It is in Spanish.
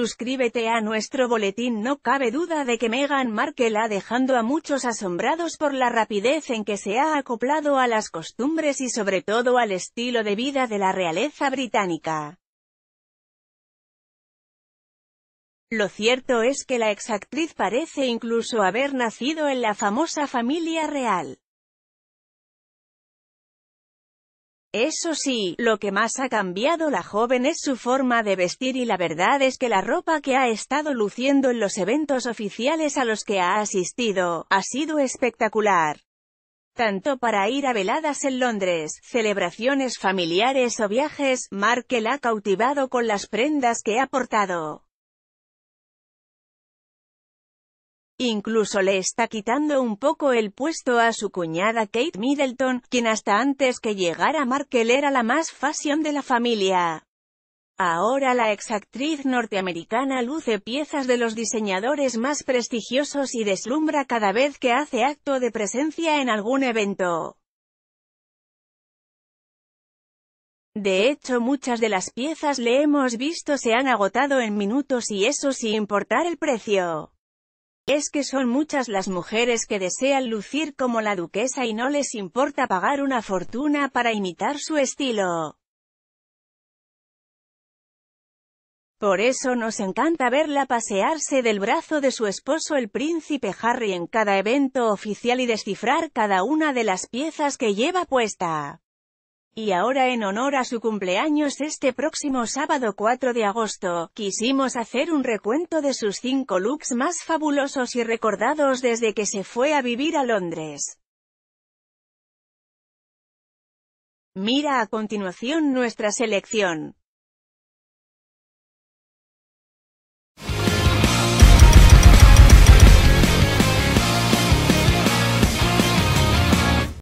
Suscríbete a nuestro boletín No cabe duda de que Meghan Markle ha dejando a muchos asombrados por la rapidez en que se ha acoplado a las costumbres y sobre todo al estilo de vida de la realeza británica. Lo cierto es que la exactriz parece incluso haber nacido en la famosa familia real. Eso sí, lo que más ha cambiado la joven es su forma de vestir y la verdad es que la ropa que ha estado luciendo en los eventos oficiales a los que ha asistido, ha sido espectacular. Tanto para ir a veladas en Londres, celebraciones familiares o viajes, Markel ha cautivado con las prendas que ha portado. Incluso le está quitando un poco el puesto a su cuñada Kate Middleton, quien hasta antes que llegara Markle era la más fashion de la familia. Ahora la exactriz norteamericana luce piezas de los diseñadores más prestigiosos y deslumbra cada vez que hace acto de presencia en algún evento. De hecho muchas de las piezas le hemos visto se han agotado en minutos y eso sin importar el precio. Es que son muchas las mujeres que desean lucir como la duquesa y no les importa pagar una fortuna para imitar su estilo. Por eso nos encanta verla pasearse del brazo de su esposo el príncipe Harry en cada evento oficial y descifrar cada una de las piezas que lleva puesta. Y ahora en honor a su cumpleaños este próximo sábado 4 de agosto, quisimos hacer un recuento de sus cinco looks más fabulosos y recordados desde que se fue a vivir a Londres. Mira a continuación nuestra selección.